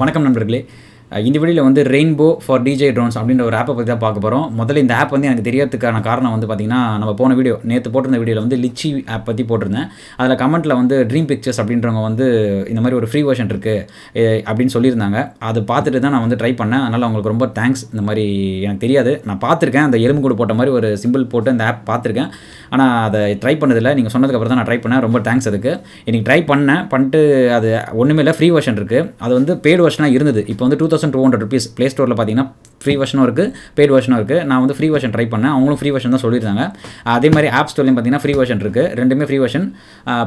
வணக்கம் நண்பர்களே இந்த வீடியோவில் வந்து ரெயின்போ ஃபார் டிஜே ட்ரோன்ஸ் அப்படின்ற ஒரு ஆப்பை பற்றி தான் பார்க்க போகிறோம் முதல்ல இந்த ஆப் வந்து எனக்கு தெரியறதுக்கான காரணம் வந்து பார்த்திங்கன்னா நம்ம போன வீடியோ நேற்று போட்டிருந்த வீடியோவில் வந்து லிச்சி ஆப் பற்றி போட்டிருந்தேன் அதில் கமெண்ட்டில் வந்து ட்ரீம் பிக்சர்ஸ் அப்படின்றவங்க வந்து இந்த மாதிரி ஒரு ஃப்ரீ வேர்ஷன் இருக்குது அப்படின்னு சொல்லியிருந்தாங்க அது பார்த்துட்டு தான் நான் வந்து ட்ரை பண்ணேன் அதனால் அவங்களுக்கு ரொம்ப தேங்க்ஸ் இந்த மாதிரி எனக்கு தெரியாது நான் பார்த்துருக்கேன் அந்த எலும்பு கூட போட்ட மாதிரி ஒரு சிம்பிள் போட்டு அந்த ஆப் பார்த்துருக்கேன் ஆனால் அதை ட்ரை பண்ணதில்லை நீங்கள் சொன்னதுக்கப்புறம் தான் நான் ட்ரை பண்ணேன் ரொம்ப தேங்க்ஸ் அதுக்கு இன்றைக்கி ட்ரை பண்ணேன் பண்ணிட்டு அது ஒன்றுமே இல்லை ஃப்ரீ வேர்ஷன் இருக்குது அது வந்து பெய்டு வெர்ஷனாக இருந்தது இப்போ வந்து two thousand thousand two hundred rupees play ஸ்டோரில் பார்த்தீங்கன்னா ஃப்ரீ வெர்ஷனும் இருக்குது பெய்ட் வெர்ஷனும் இருக்குது நான் வந்து ஃப்ரீ வெர்ஷன் ட்ரை பண்ணேன் அவங்களும் ஃப்ரீ வெர்ஷன் தான் சொல்லியிருந்தாங்க அதே மாதிரி ஆப் ஸ்டோர்லையும் பார்த்தீங்கன்னா ஃப்ரீ வெர்ஷன் இருக்குது ரெண்டுமே ஃப்ரீ வெர்ஷன்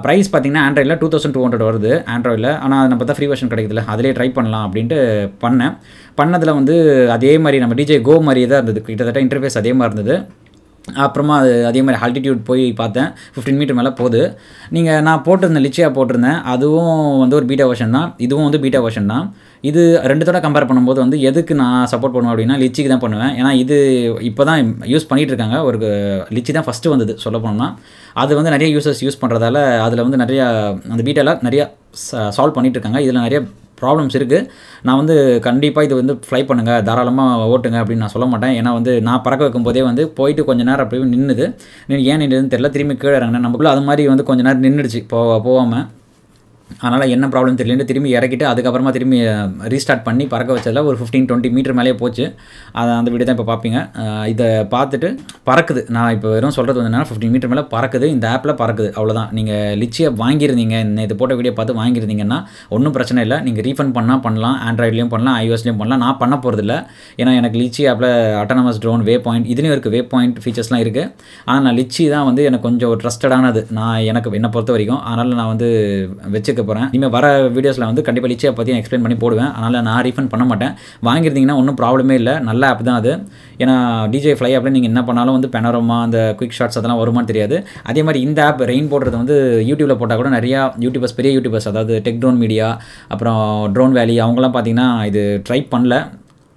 ப்ரைஸ் பார்த்தீங்கன்னா ஆண்ட்ராய்டில் டூ தௌசண்ட் டூ ஹண்ட்ரட் வருது ஆண்ட்ராய்டில் ஆனால் அதை நம்ம பார்த்தா ஃப்ரீ வெர்ஷன் கிடைக்கல அதிலே ட்ரை பண்ணலாம் அப்படின்ட்டு பண்ணேன் பண்ணதில் வந்து அதே மாதிரி நம்ம டிஜே கோ மாதிரியே தான் இருந்தது கிட்டத்தட்ட இன்டர்ஃபேஸ் அதே மாதிரி இருந்தது அப்புறமா அது அதே மாதிரி ஆல்டிடியூட் போய் பார்த்தேன் ஃபிஃப்டீன் மீட்டர் மேலே போகுது நீங்கள் நான் போட்டிருந்தேன் லிச்சியாக போட்டிருந்தேன் அதுவும் வந்து ஒரு பீட்டா வருஷன் தான் இதுவும் வந்து பீட்டா வருஷன் தான் இது ரெண்டுத்தோட கம்பேர் பண்ணும்போது வந்து எதுக்கு நான் சப்போர்ட் பண்ணுவேன் அப்படின்னா லிச்சிக்கு தான் பண்ணுவேன் ஏன்னா இது இப்போ தான் யூஸ் பண்ணிகிட்டு இருக்காங்க ஒரு லிச்சி தான் ஃபஸ்ட்டு வந்தது சொல்ல போனோம்னா அது வந்து நிறைய யூசர்ஸ் யூஸ் பண்ணுறதால அதில் வந்து நிறையா அந்த பீட்டாவில் நிறையா சால்வ் பண்ணிகிட்டு இருக்காங்க இதில் நிறைய ப்ராப்ளம்ஸ் இருக்குது நான் வந்து கண்டிப்பாக இது வந்து ஃப்ளை பண்ணுங்கள் தாராளமாக ஓட்டுங்க அப்படின்னு நான் சொல்ல மாட்டேன் ஏன்னா வந்து நான் பறக்க வைக்கும் போதே வந்து போயிட்டு கொஞ்ச நேரம் அப்படியே நின்றுது ஏன் நின்றுதுன்னு தெரில திரும்பி கீழே இறங்கினேன் நமக்குள்ளே அது மாதிரி வந்து கொஞ்சம் நேரம் நின்றுடுச்சு போ போகாமல் அதனால் என்ன ப்ராப்ளம் தெரியலன்ட்டு திரும்பி இறக்கிட்டு அதுக்கப்புறமா திரும்பி ரீஸ்டார்ட் பண்ணி பறக்க வச்சதில் ஒரு ஃபிஃப்டீன் டுவெண்ட்டி மீட்டர் மேலேயே போச்சு அதை அந்த வீடியோ தான் இப்போ பார்ப்பீங்க இதை பார்த்துட்டு பறக்குது நான் இப்போ வெறும் சொல்கிறது வந்து என்னென்னா ஃபிஃப்டின் மீட்டர் மேலே பறக்குது இந்த ஆப்பில் பறக்குது அவ்வளோதான் நீங்கள் லிச்சியை வாங்கியிருந்தீங்க இது போட்ட வீடியோ பார்த்து வாங்கியிருந்தீங்கன்னா ஒன்றும் பிரச்சனை இல்லை நீங்கள் ரீஃபண்ட் பண்ணால் பண்ணலாம் ஆண்ட்ராய்ட்லேயும் பண்ணலாம் ஐஓஎஸ்லேயும் பண்ணலாம் நான் பண்ண போகிறதில்ல ஏன்னா எனக்கு லிச்சி ஆப்பில் அட்டானமஸ் ட்ரோன் வே பாயிண்ட் இதுலேயும் இருக்குது வே பாயிண்ட் ஃபீச்சர்ஸ்லாம் இருக்குது ஆனால் நான் லிச்சி தான் வந்து எனக்கு கொஞ்சம் ட்ரஸ்டடானது நான் எனக்கு என்னை பொறுத்த வரைக்கும் அதனால் நான் வந்து வச்சு எடுக்க போகிறேன் இனிமேல் வர வீடியோஸில் வந்து கண்டிப்பாக லிச்சியை பற்றி எக்ஸ்பிளைன் பண்ணி போடுவேன் அதனால் நான் ரீஃபண்ட் பண்ண மாட்டேன் வாங்கியிருந்தீங்கன்னா ஒன்றும் ப்ராப்ளமே இல்லை நல்ல ஆப் தான் அது ஏன்னா டிஜே ஃப்ளை ஆப்பில் நீங்கள் என்ன பண்ணாலும் வந்து பெனரோமா அந்த குயிக் ஷார்ட்ஸ் அதெல்லாம் வருமானு தெரியாது அதே மாதிரி இந்த ஆப் ரெயின் போடுறது வந்து யூடியூப்பில் போட்டால் கூட நிறையா யூடியூபர்ஸ் பெரிய யூடியூபர்ஸ் அதாவது டெக் ட்ரோன் மீடியா அப்புறம் ட்ரோன் வேலி அவங்களாம் பார்த்தீங்கன்னா இது ட்ரை பண்ணல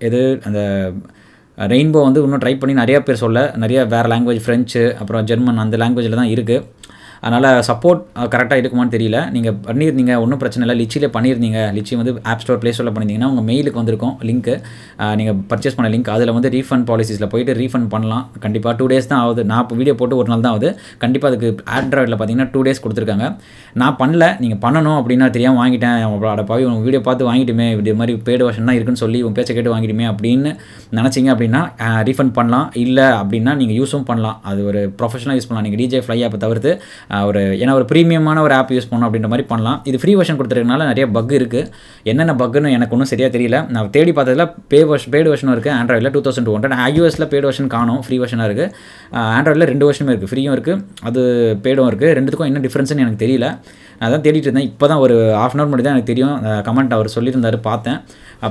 எது அந்த ரெயின்போ வந்து இன்னும் ட்ரை பண்ணி நிறையா பேர் சொல்ல நிறைய வேறு லாங்குவேஜ் ஃப்ரெஞ்சு அப்புறம் ஜெர்மன் அந்த லாங்குவேஜில் தான் இருக்குது அதனால் சப்போர்ட் கரெக்டாக இருக்குமான்னு தெரியல நீங்கள் பண்ணியிருந்தீங்க ஒன்றும் பிரச்சனை இல்லை லிச்சியில் பண்ணியிருந்தீங்க லிச்சி வந்து ஆப் ஸ்டோர் ப்ளே ஸ்டோரில் பண்ணியிருந்தீங்கன்னா உங்கள் மெயிலுக்கு வந்திருக்கும் லிங்க்கு நீங்கள் பர்ச்சேஸ் பண்ண லிங்க் அதில் வந்து ரீஃபண்ட் பாலிசிஸில் போயிட்டு ரீஃபண்ட் பண்ணலாம் கண்டிப்பாக டூ டேஸ் தான் ஆகுது நான் வீடியோ போட்டு ஒரு நாள் தான் ஆகுது கண்டிப்பாக அதுக்கு ஆண்ட்ராய்டில் பார்த்தீங்கன்னா டூ டேஸ் கொடுத்துருக்காங்க நான் பண்ணல நீங்கள் பண்ணணும் அப்படின்னா தெரியாமல் வாங்கிட்டேன் அட பாவி உங்கள் வீடியோ பார்த்து வாங்கிட்டுமே இது மாதிரி பேடு வாஷன் தான் இருக்குன்னு சொல்லி உங்கள் பேச்சை கேட்டு வாங்கிட்டுமே அப்படின்னு நினச்சிங்க அப்படின்னா ரீஃபண்ட் பண்ணலாம் இல்லை அப்படின்னா நீங்கள் யூஸும் பண்ணலாம் அது ஒரு ப்ரொஃபஷனாக யூஸ் பண்ணலாம் நீங்கள் டிஜே ஃப்ளை ஆப்பை தவிர்த்து ஒரு ஏன்னா ஒரு ப்ரீமியமான ஒரு ஆப் யூஸ் பண்ணணும் அப்படின்ற மாதிரி பண்ணலாம் இது ஃப்ரீ வெர்ஷன் கொடுத்துருக்கனால நிறைய பக் இருக்குது என்னென்ன பக்குன்னு எனக்கு ஒன்றும் சரியாக தெரியல நான் தேடி பார்த்ததில் பே வர்ஷ் பேடு வெர்ஷனும் இருக்குது ஆண்ட்ராய்டில் டூ தௌசண்ட் டூ ஹண்ட்ரட் ஐயூஎஸில் பேடு வெர்ஷன் காணும் ஃப்ரீ வெர்ஷனாக இருக்குது ஆண்ட்ராய்டில் ரெண்டு வருஷமே இருக்குது ஃப்ரீயும் இருக்குது அது பேடும் இருக்குது ரெண்டுத்துக்கும் என்ன டிஃப்ரென்ஸ்னு எனக்கு தெரியல அதான் தேடிட்டு இருந்தேன் இப்போ தான் ஒரு ஆஃப் அன் ஹவர் மட்டும் தான் எனக்கு தெரியும் கமெண்ட் அவர் சொல்லியிருந்தார் பார்த்தேன்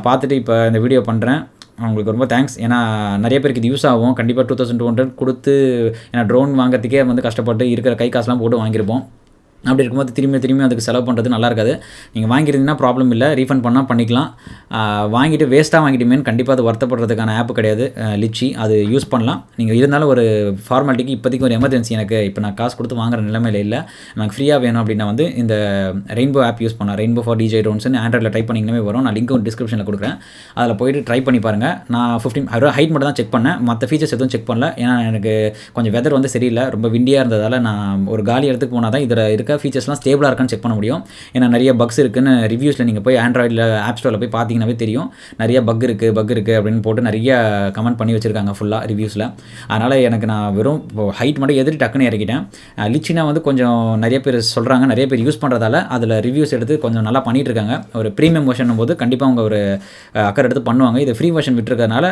பார்த்துட்டு இப்போ இந்த வீடியோ பண்ணுறேன் உங்களுக்கு ரொம்ப தேங்க்ஸ் ஏன்னா நிறைய பேருக்கு இது யூஸ் ஆகும் கண்டிப்பாக டூ தௌசண்ட் டூ ஹண்ட்ரட் கொடுத்து ஏன்னா ட்ரோன் வாங்குறதுக்கே வந்து கஷ்டப்பட்டு இருக்கிற கை காசுலாம் போட்டு வாங்கியிருப்போம் அப்படி இருக்கும்போது திரும்பி திரும்பி அதுக்கு செலவு பண்ணுறது நல்லா இருக்காது நீங்கள் வாங்கியிருந்தீங்கன்னா ப்ராப்ளம் இல்லை ரீஃபண்ட் பண்ணால் பண்ணிக்கலாம் வாங்கிட்டு வேஸ்ட்டாக வாங்கிட்டுமேனு கண்டிப்பாக அது வருத்தப்படுறதுக்கான ஆப் கிடையாது லிச்சி அது யூஸ் பண்ணலாம் நீங்கள் இருந்தாலும் ஒரு ஃபார்மாலிட்டிக்கு இப்போதைக்கு ஒரு எமர்ஜென்சி எனக்கு இப்போ நான் காசு கொடுத்து வாங்குற நிலைமையில இல்லை எனக்கு ஃப்ரீயாக வேணும் அப்படின்னா வந்து இந்த ரெயின்போ ஆப் யூஸ் பண்ணலாம் ரெயின்போ ஃபார் டிஜே ரோன்ஸ்னு ஆண்ட்ராய்டில் டைப் பண்ணிங்கனே வரும் நான் லிங்க்கும் டிஸ்கிரிப்ஷனில் கொடுக்குறேன் அதில் போயிட்டு ட்ரை பண்ணி பாருங்கள் நான் ஃபிஃப்டின் ஹைட் மட்டும் தான் செக் பண்ணேன் மற்ற ஃபீச்சர்ஸ் எதுவும் செக் பண்ணல ஏன்னா எனக்கு கொஞ்சம் வெதர் வந்து சரியில்லை ரொம்ப விண்டியாக இருந்ததால் நான் ஒரு காலி இடத்துக்கு போனால் தான் இதில் இருக்க இருக்க ஃபீச்சர்ஸ்லாம் ஸ்டேபிளாக இருக்கான்னு செக் பண்ண முடியும் ஏன்னா நிறைய பக்ஸ் இருக்குன்னு ரிவ்யூஸில் நீங்கள் போய் ஆண்ட்ராய்டில் ஆப் ஸ்டோரில் போய் பார்த்தீங்கன்னாவே தெரியும் நிறைய பக் இருக்குது பக் இருக்குது அப்படின்னு போட்டு நிறைய கமெண்ட் பண்ணி வச்சுருக்காங்க ஃபுல்லாக ரிவ்யூஸில் அதனால் எனக்கு நான் வெறும் ஹைட் மட்டும் எதிர்த்து டக்குன்னு இறக்கிட்டேன் லிச்சினா வந்து கொஞ்சம் நிறைய பேர் சொல்கிறாங்க நிறைய பேர் யூஸ் பண்ணுறதால அதில் ரிவ்யூஸ் எடுத்து கொஞ்சம் நல்லா பண்ணிகிட்டு இருக்காங்க ஒரு ப்ரீமியம் வெர்ஷன் போது கண்டிப்பாக அவங்க ஒரு அக்கறை எடுத்து பண்ணுவாங்க இது ஃப்ரீ வெர்ஷன் விட்டுருக்கறனால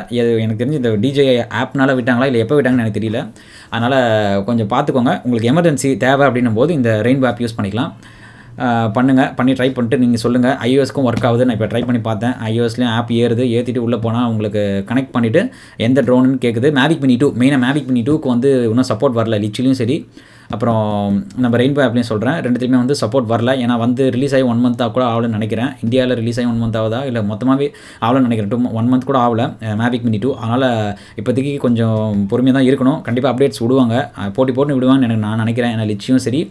எனக்கு தெரிஞ்சு இந்த டிஜே ஆப்னால விட்டாங்களா இல்லை எப்போ விட்டாங்கன்னு எனக்கு தெரியல அதனால் கொஞ்சம் பார்த்துக்கோங்க உங்களுக்கு எமர்ஜென்சி தேவை அப்படின்னும் போது இந்த ரெயின் ஆப் யூஸ் பண்ணிக்கலாம் பண்ணுங்கள் பண்ணி ட்ரை பண்ணிட்டு நீங்கள் சொல்லுங்கள் ஐஓஎஸ்க்கும் ஒர்க் ஆகுது நான் இப்போ ட்ரை பண்ணி பார்த்தேன் ஐஓஎஸ்லேயும் ஆப் ஏறுது ஏற்றிட்டு உள்ளே போனால் உங்களுக்கு கனெக்ட் பண்ணிவிட்டு எந்த ட்ரோனுன்னு கேட்குது மேவிக் மினி டூ மெயினாக மேவிக் மினி டூக்கு வந்து இன்னும் சப்போர்ட் வரல லிச்சிலையும் சரி அப்புறம் நம்ம ரெயின்போ ஆப்லேயும் சொல்கிறேன் ரெண்டுத்துலையுமே வந்து சப்போர்ட் வரல ஏன்னா வந்து ரிலீஸ் ஆகி ஒன் மந்த்தாக கூட ஆகலன்னு நினைக்கிறேன் இந்தியாவில் ரிலீஸ் ஆகி ஒன் மந்த் ஆகுதா இல்லை மொத்தமாகவே ஆகலன்னு நினைக்கிறேன் டூ ஒன் மந்த் கூட ஆகல மேபிக் மினி டூ அதனால் இப்போதைக்கு கொஞ்சம் பொறுமையாக தான் இருக்கணும் கண்டிப்பாக அப்டேட்ஸ் விடுவாங்க போட்டி போட்டு விடுவாங்கன்னு எனக்கு நான் நினைக்கிறேன் ஏன்னா லிச்சியும் சரி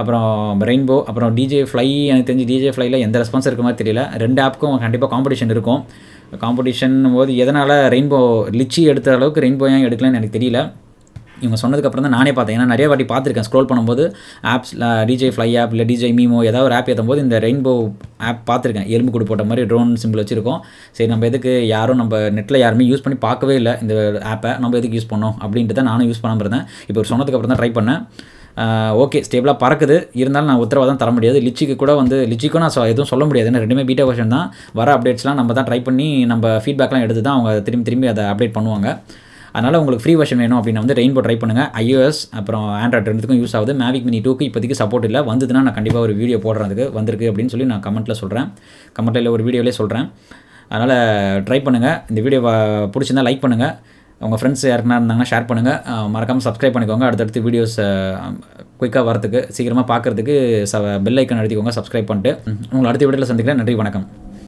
அப்புறம் ரெயின்போ அப்புறம் டிஜே ஃப்ளை எனக்கு தெரிஞ்சு டிஜே ஃப்ளைல எந்த ரெஸ்பான்ஸ் இருக்க மாதிரி தெரியல ரெண்டு ஆப்புக்கும் கண்டிப்பாக காம்படிஷன் இருக்கும் காம்படிஷன் போது எதனால் ரெயின்போ லிச்சி எடுத்த அளவுக்கு ரெயின்போ ஏன் எடுக்கலன்னு எனக்கு தெரியல இவங்க சொன்னதுக்கப்புறம் தான் நானே பார்த்தேன் ஏன்னா நிறைய வாட்டி பார்த்துருக்கேன் ஸ்க்ரோல் பண்ணும்போது ஆப்ஸ் டிஜே ஃப்ளை ஆப் இல்லை டிஜே மீமோ ஏதாவது ஒரு ஆப் ஏற்றும் போது இந்த ரெயின்போ ஆப் பார்த்துருக்கேன் எலும்பு கொடு போட்ட மாதிரி ட்ரோன் சிம்பிள் வச்சுருக்கோம் சரி நம்ம எதுக்கு யாரும் நம்ம நெட்டில் யாருமே யூஸ் பண்ணி பார்க்கவே இல்லை இந்த ஆப்பை நம்ம எதுக்கு யூஸ் பண்ணோம் அப்படின்ட்டு தான் நானும் யூஸ் பண்ணாமல் இருந்தேன் இப்போ சொன்னதுக்கப்புறம் தான் ட்ரை பண்ணேன் ஓகே ஸ்டேபிளாக பறக்குது இருந்தாலும் நான் உத்தரவாதம் தர முடியாது லிச்சிக்கு கூட வந்து லிச்சிக்கும் நான் எதுவும் சொல்ல முடியாது ரெண்டுமே பீட்டா வெர்ஷன் தான் வர அப்டேட்ஸ்லாம் நம்ம தான் ட்ரை பண்ணி நம்ம ஃபீட்பேக்லாம் எடுத்து தான் அவங்க திரும்பி திரும்பி அதை அப்டேட் பண்ணுவாங்க அதனால் உங்களுக்கு ஃப்ரீ வெர்ஷன் வேணும் அப்படின்னு வந்து ரெயின்போ ட்ரை பண்ணுங்கள் ஐஓஎஸ் அப்புறம் ஆண்ட்ராய்ட் ரெண்டுத்துக்கும் யூஸ் ஆகுது மேவிக் மினி டூக்கு இப்போதைக்கு சப்போர்ட் இல்லை வந்ததுன்னா நான் கண்டிப்பாக ஒரு வீடியோ போடுறதுக்கு வந்திருக்கு அப்படின்னு சொல்லி நான் கமெண்ட்டில் சொல்கிறேன் கமெண்ட்டில் ஒரு வீடியோவிலே சொல்கிறேன் அதனால் ட்ரை பண்ணுங்கள் இந்த வீடியோ பிடிச்சிருந்தால் லைக் பண்ணுங்கள் உங்கள் ஃப்ரெண்ட்ஸ் யாருக்குனா இருந்தாங்கன்னா ஷேர் பண்ணுங்கள் மறக்காமல் சப்ஸ்கிரைப் பண்ணிக்கோங்க அடுத்தடுத்து வீடியோஸ் குயிக்காக வரத்துக்கு சீக்கிரமாக பார்க்குறதுக்கு ச பெல் ஐக்கன் எழுதிக்கோங்க சப்ஸ்கிரைப் பண்ணிட்டு உங்களை அடுத்த வீடியோவில் சந்திக்கிறேன் நன்றி வணக்கம்